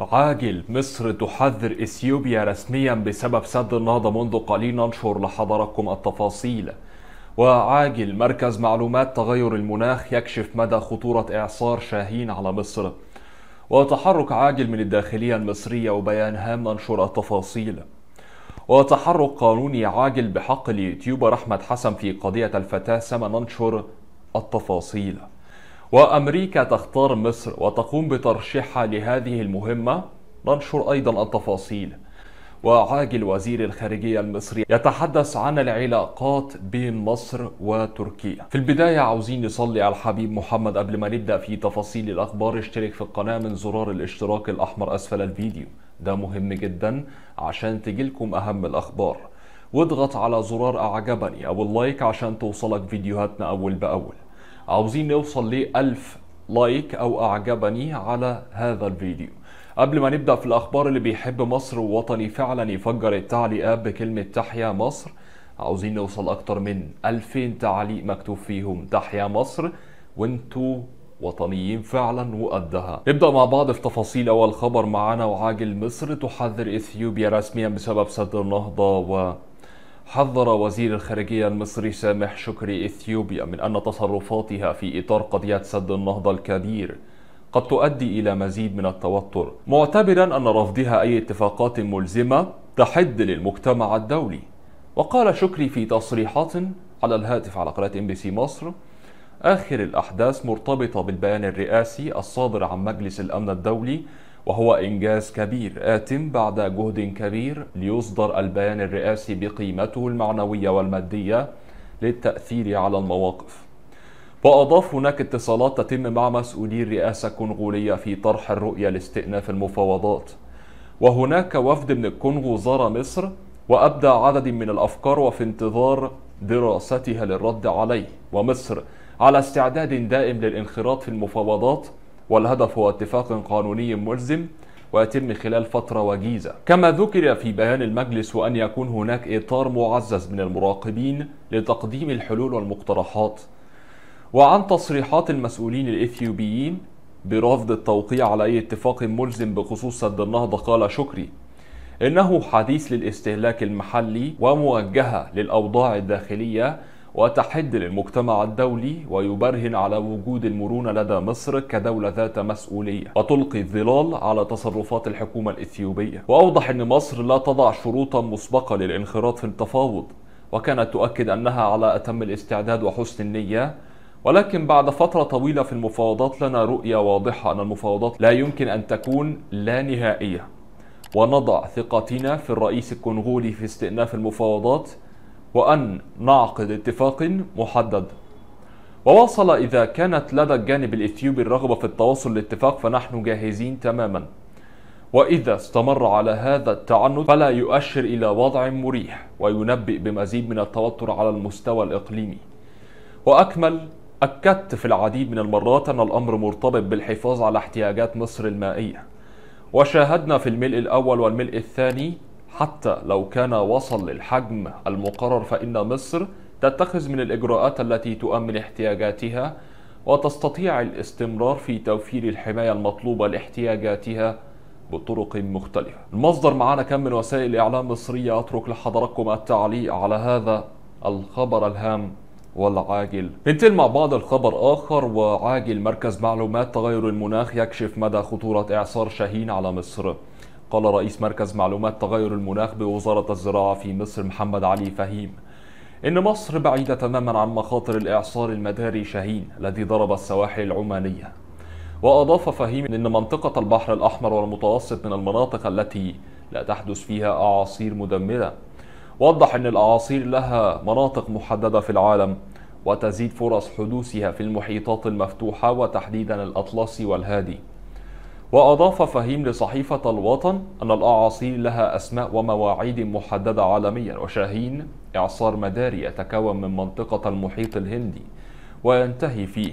عاجل مصر تحذر اثيوبيا رسميا بسبب سد النهضه منذ قليل ننشر لحضراتكم التفاصيل وعاجل مركز معلومات تغير المناخ يكشف مدى خطوره اعصار شاهين على مصر وتحرك عاجل من الداخليه المصريه وبيان هام ننشر التفاصيل وتحرك قانوني عاجل بحق اليوتيوبر احمد حسن في قضيه الفتاه سما ننشر التفاصيل وأمريكا تختار مصر وتقوم بترشيحها لهذه المهمة ننشر أيضا التفاصيل وعاجل وزير الخارجية المصري يتحدث عن العلاقات بين مصر وتركيا في البداية عاوزين نصلي على الحبيب محمد قبل ما نبدأ في تفاصيل الأخبار اشترك في القناة من زرار الاشتراك الأحمر أسفل الفيديو ده مهم جدا عشان تجيلكم أهم الأخبار واضغط على زرار أعجبني أو اللايك عشان توصلك فيديوهاتنا أول بأول عاوزين نوصل ل 1000 لايك او اعجبني على هذا الفيديو قبل ما نبدا في الاخبار اللي بيحب مصر ووطني فعلا يفجر التعليقات بكلمه تحيا مصر عاوزين نوصل اكتر من 2000 تعليق مكتوب فيهم تحيا مصر وانتوا وطنيين فعلا وقدها نبدا مع بعض في تفاصيل اول خبر معانا وعاجل مصر تحذر اثيوبيا رسميا بسبب سد النهضه و حذر وزير الخارجية المصري سامح شكري إثيوبيا من أن تصرفاتها في إطار قضية سد النهضة الكبير قد تؤدي إلى مزيد من التوتر معتبرا أن رفضها أي اتفاقات ملزمة تحد للمجتمع الدولي وقال شكري في تصريحات على الهاتف على قناة ام بي سي مصر آخر الأحداث مرتبطة بالبيان الرئاسي الصادر عن مجلس الأمن الدولي وهو إنجاز كبير آت بعد جهد كبير ليصدر البيان الرئاسي بقيمته المعنوية والمادية للتأثير على المواقف وأضاف هناك اتصالات تتم مع مسؤولي الرئاسة الكونغولية في طرح الرؤية لاستئناف المفاوضات وهناك وفد من الكونغو زار مصر وأبدى عدد من الأفكار وفي انتظار دراستها للرد عليه ومصر على استعداد دائم للانخراط في المفاوضات والهدف هو اتفاق قانوني ملزم ويتم خلال فترة وجيزة كما ذكر في بيان المجلس أن يكون هناك إطار معزز من المراقبين لتقديم الحلول والمقترحات وعن تصريحات المسؤولين الإثيوبيين برفض التوقيع على أي اتفاق ملزم بخصوص سد النهضة قال شكري إنه حديث للاستهلاك المحلي وموجهة للأوضاع الداخلية وتحد للمجتمع الدولي ويبرهن على وجود المرونة لدى مصر كدولة ذات مسؤولية وتلقي الظلال على تصرفات الحكومة الإثيوبية وأوضح أن مصر لا تضع شروطا مسبقة للانخراط في التفاوض وكانت تؤكد أنها على أتم الاستعداد وحسن النية ولكن بعد فترة طويلة في المفاوضات لنا رؤية واضحة أن المفاوضات لا يمكن أن تكون لا نهائية ونضع ثقتنا في الرئيس الكونغولي في استئناف المفاوضات وأن نعقد اتفاق محدد وواصل إذا كانت لدى الجانب الإثيوبي الرغبة في التوصل لاتفاق فنحن جاهزين تماما وإذا استمر على هذا التعنت فلا يؤشر إلى وضع مريح وينبئ بمزيد من التوتر على المستوى الإقليمي وأكمل أكدت في العديد من المرات أن الأمر مرتبط بالحفاظ على احتياجات مصر المائية وشاهدنا في الملء الأول والملء الثاني حتى لو كان وصل للحجم المقرر فإن مصر تتخذ من الإجراءات التي تؤمن احتياجاتها وتستطيع الاستمرار في توفير الحماية المطلوبة لاحتياجاتها بطرق مختلفة المصدر معنا كم من وسائل إعلام مصرية أترك لحضراتكم التعليق على هذا الخبر الهام والعاجل ننتقل مع بعض الخبر آخر وعاجل مركز معلومات تغير المناخ يكشف مدى خطورة إعصار شاهين على مصر قال رئيس مركز معلومات تغير المناخ بوزارة الزراعة في مصر محمد علي فهيم إن مصر بعيدة تماما عن مخاطر الإعصار المداري شاهين الذي ضرب السواحل العمانية وأضاف فهيم أن منطقة البحر الأحمر والمتوسط من المناطق التي لا تحدث فيها أعاصير مدمرة وضح أن الأعاصير لها مناطق محددة في العالم وتزيد فرص حدوثها في المحيطات المفتوحة وتحديدا الأطلسي والهادي وأضاف فهيم لصحيفة الوطن أن الأعاصير لها أسماء ومواعيد محددة عالميا وشاهين إعصار مداري يتكون من منطقة المحيط الهندي وينتهي فيه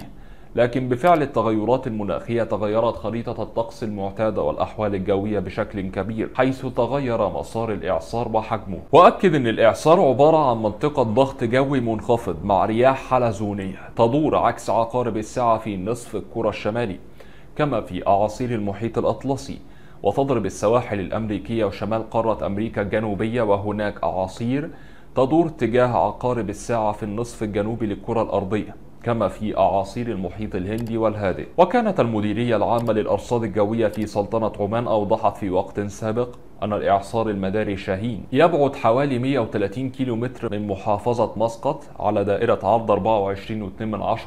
لكن بفعل التغيرات المناخية تغيرت خريطة الطقس المعتادة والأحوال الجوية بشكل كبير حيث تغير مسار الإعصار وحجمه وأكد أن الإعصار عبارة عن منطقة ضغط جوي منخفض مع رياح حلزونية تدور عكس عقارب الساعة في نصف الكرة الشمالي كما في أعاصير المحيط الأطلسي وتضرب السواحل الأمريكية وشمال قارة أمريكا الجنوبية وهناك أعاصير تدور تجاه عقارب الساعة في النصف الجنوبي للكرة الأرضية كما في أعاصير المحيط الهندي والهادئ وكانت المديرية العامة للأرصاد الجوية في سلطنة عمان أوضحت في وقت سابق أن الإعصار المداري شاهين يبعد حوالي 130 كيلومتر من محافظة مسقط على دائرة عرض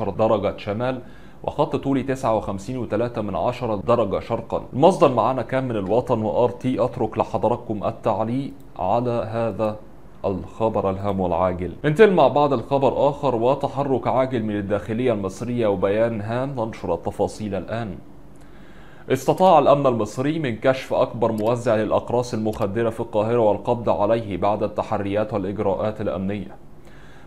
24.2 درجة شمال وخط طولي 59.3 درجة شرقا المصدر معانا كان من الوطن وار تي أترك لحضراتكم التعليق على هذا الخبر الهام والعاجل انتقل مع بعض الخبر آخر وتحرك عاجل من الداخلية المصرية وبيان هام ننشر التفاصيل الآن استطاع الأمن المصري من كشف أكبر موزع للأقراص المخدرة في القاهرة والقبض عليه بعد التحريات والإجراءات الأمنية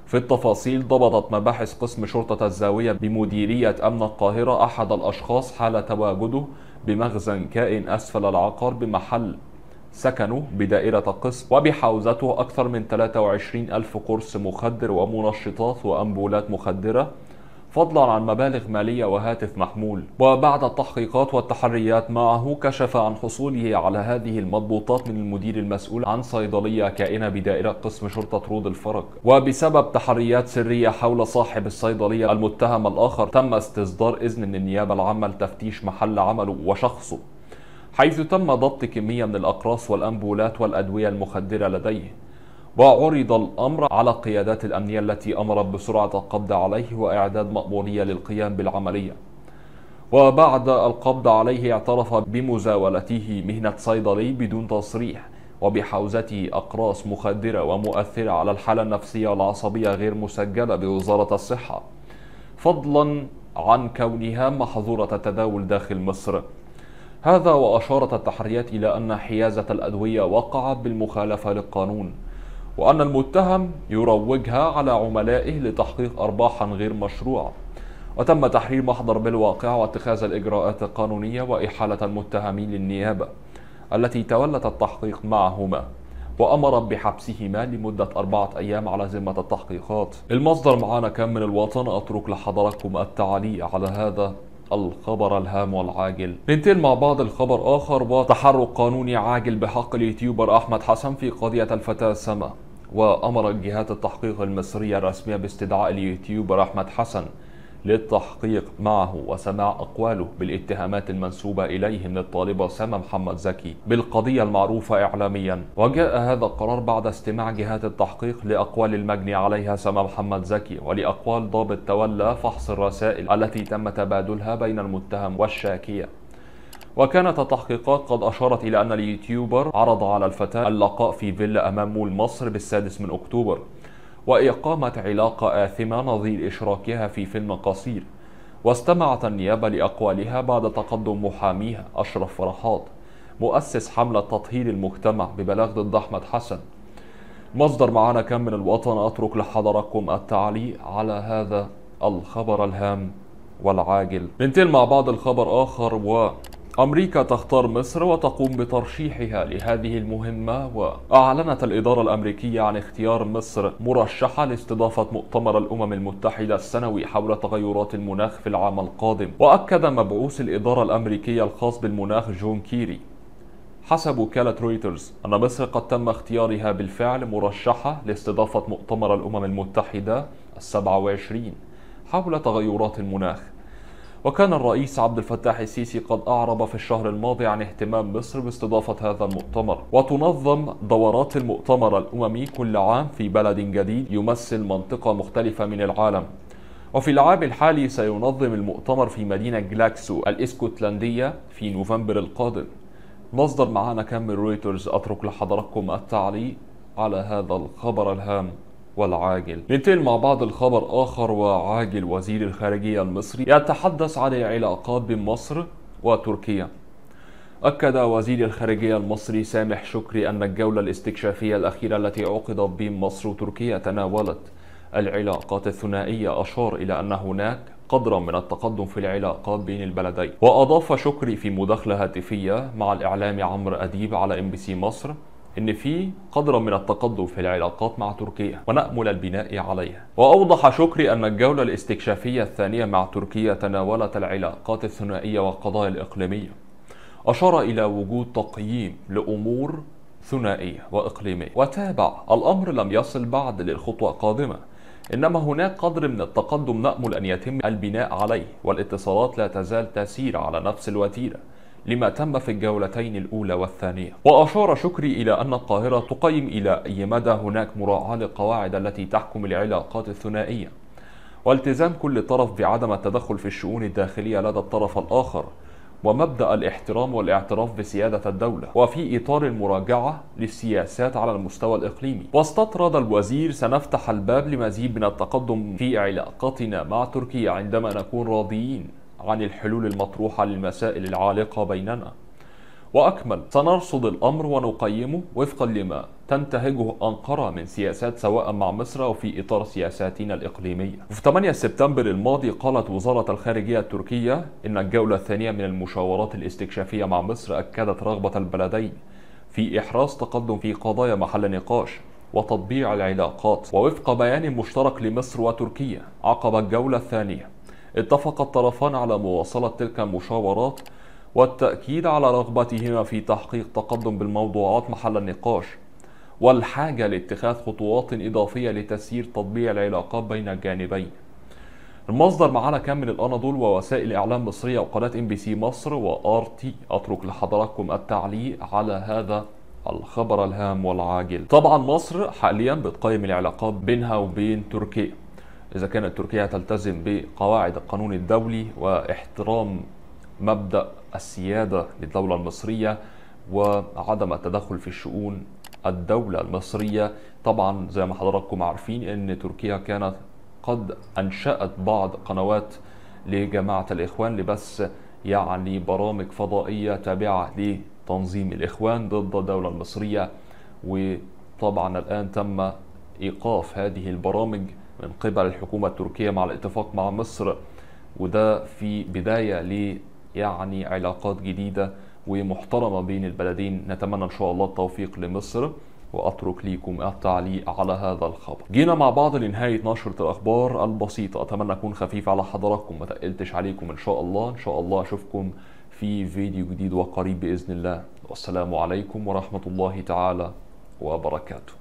في التفاصيل ضبطت مباحث قسم شرطة الزاوية بمديرية أمن القاهرة أحد الأشخاص حال تواجده بمخزن كائن أسفل العقار بمحل سكنه بدائرة القسم وبحوزته أكثر من 23 ألف قرص مخدر ومنشطات وأمبولات مخدرة فضلا عن مبالغ مالية وهاتف محمول وبعد التحقيقات والتحريات معه كشف عن حصوله على هذه المضبوطات من المدير المسؤول عن صيدلية كائنة بدائرة قسم شرطة رود الفرج وبسبب تحريات سرية حول صاحب الصيدلية المتهم الآخر تم استصدار إذن من النيابة العامة لتفتيش محل عمله وشخصه حيث تم ضبط كمية من الأقراص والأنبولات والأدوية المخدرة لديه وعرض الأمر على القيادات الأمنية التي أمرت بسرعة القبض عليه وإعداد مأمورية للقيام بالعملية وبعد القبض عليه اعترف بمزاولته مهنة صيدلي بدون تصريح وبحوزته أقراص مخدرة ومؤثرة على الحالة النفسية والعصبية غير مسجلة بوزارة الصحة فضلا عن كونها محظورة التداول داخل مصر هذا وأشارت التحريات إلى أن حيازة الأدوية وقعت بالمخالفة للقانون وأن المتهم يروجها على عملائه لتحقيق أرباحا غير مشروعة وتم تحرير محضر بالواقع واتخاذ الإجراءات القانونية وإحالة المتهمين للنيابة التي تولت التحقيق معهما وأمر بحبسهما لمدة أربعة أيام على ذمة التحقيقات المصدر معانا كان من الوطن أترك لحضراتكم التعليق على هذا الخبر الهام والعاجل ننتقل مع بعض الخبر آخر وتحرك قانوني عاجل بحق اليوتيوبر أحمد حسن في قضية الفتاة سما وأمرت جهات التحقيق المصرية الرسمية باستدعاء اليوتيوبر أحمد حسن للتحقيق معه وسماع أقواله بالاتهامات المنسوبة إليه من الطالبة سما محمد زكي بالقضية المعروفة إعلاميا وجاء هذا القرار بعد استماع جهات التحقيق لأقوال المجني عليها سما محمد زكي ولأقوال ضابط تولى فحص الرسائل التي تم تبادلها بين المتهم والشاكية وكانت التحقيقات قد أشارت إلى أن اليوتيوبر عرض على الفتاة اللقاء في فيلا أمام مول مصر بالسادس من أكتوبر وإقامة علاقة آثمة نظير إشراكها في فيلم قصير واستمعت النيابة لأقوالها بعد تقدم محاميها أشرف فرحات مؤسس حملة تطهير المجتمع ببلاغ ضد أحمد حسن مصدر معانا كان من الوطن أترك لحضركم التعليق على هذا الخبر الهام والعاجل ننتقل مع بعض الخبر آخر و أمريكا تختار مصر وتقوم بترشيحها لهذه المهمة وأعلنت الإدارة الأمريكية عن اختيار مصر مرشحة لاستضافة مؤتمر الأمم المتحدة السنوي حول تغيرات المناخ في العام القادم وأكد مبعوث الإدارة الأمريكية الخاص بالمناخ جون كيري حسب وكالة رويترز أن مصر قد تم اختيارها بالفعل مرشحة لاستضافة مؤتمر الأمم المتحدة السبعة وعشرين حول تغيرات المناخ وكان الرئيس عبد الفتاح السيسي قد أعرب في الشهر الماضي عن اهتمام مصر باستضافة هذا المؤتمر وتنظم دورات المؤتمر الأممي كل عام في بلد جديد يمثل منطقة مختلفة من العالم وفي العام الحالي سينظم المؤتمر في مدينة جلاكسو الإسكتلندية في نوفمبر القادم مصدر معانا كامل رويترز أترك لحضراتكم التعليق على هذا الخبر الهام والعاجل ننتقل مع بعض الخبر آخر وعاجل وزير الخارجية المصري يتحدث عن العلاقات بين مصر وتركيا أكد وزير الخارجية المصري سامح شكري أن الجولة الاستكشافية الأخيرة التي عقدت بين مصر وتركيا تناولت العلاقات الثنائية أشار إلى أن هناك قدرا من التقدم في العلاقات بين البلدين وأضاف شكري في مداخلة هاتفية مع الإعلامي عمرو أديب على ام بي سي مصر ان في قدر من التقدم في العلاقات مع تركيا ونامل البناء عليها واوضح شكري ان الجوله الاستكشافيه الثانيه مع تركيا تناولت العلاقات الثنائيه والقضايا الاقليميه اشار الى وجود تقييم لامور ثنائيه واقليميه وتابع الامر لم يصل بعد للخطوه القادمه إنما هناك قدر من التقدم نأمل أن يتم البناء عليه والاتصالات لا تزال تسير على نفس الوتيرة لما تم في الجولتين الأولى والثانية وأشار شكري إلى أن القاهرة تقيم إلى أي مدى هناك مراعاة للقواعد التي تحكم العلاقات الثنائية والتزام كل طرف بعدم التدخل في الشؤون الداخلية لدى الطرف الآخر ومبدأ الاحترام والاعتراف بسيادة الدولة وفي إطار المراجعة للسياسات على المستوى الإقليمي واستطرد الوزير سنفتح الباب لمزيد من التقدم في علاقتنا مع تركيا عندما نكون راضيين عن الحلول المطروحة للمسائل العالقة بيننا وأكمل سنرصد الأمر ونقيمه وفقا لما تنتهجه أنقرة من سياسات سواء مع مصر أو في إطار سياساتنا الإقليمية في 8 سبتمبر الماضي قالت وزارة الخارجية التركية إن الجولة الثانية من المشاورات الاستكشافية مع مصر أكدت رغبة البلدين في إحراز تقدم في قضايا محل نقاش وتطبيع العلاقات ووفق بيان مشترك لمصر وتركيا عقب الجولة الثانية اتفق الطرفان على مواصلة تلك المشاورات والتأكيد على رغبتهما في تحقيق تقدم بالموضوعات محل النقاش والحاجة لاتخاذ خطوات إضافية لتسيير تطبيع العلاقات بين الجانبين المصدر معانا كان من الأناضول ووسائل إعلام مصرية وقناة ام بي سي مصر وآر تي أترك لحضراتكم التعليق على هذا الخبر الهام والعاجل طبعا مصر حاليا بتقيم العلاقات بينها وبين تركيا إذا كانت تركيا تلتزم بقواعد القانون الدولي واحترام مبدأ السيادة للدولة المصرية وعدم التدخل في الشؤون الدولة المصرية طبعا زي ما حضراتكم عارفين أن تركيا كانت قد أنشأت بعض قنوات لجماعة الإخوان لبث يعني برامج فضائية تابعة لتنظيم الإخوان ضد الدولة المصرية وطبعا الآن تم إيقاف هذه البرامج من قبل الحكومة التركية مع الاتفاق مع مصر وده في بداية لي يعني علاقات جديدة ومحترمة بين البلدين نتمنى إن شاء الله التوفيق لمصر وأترك ليكم التعليق على هذا الخبر جينا مع بعض لنهاية نشرة الأخبار البسيطة أتمنى أكون خفيف على حضراتكم ما تقلتش عليكم إن شاء الله إن شاء الله أشوفكم في فيديو جديد وقريب بإذن الله والسلام عليكم ورحمة الله تعالى وبركاته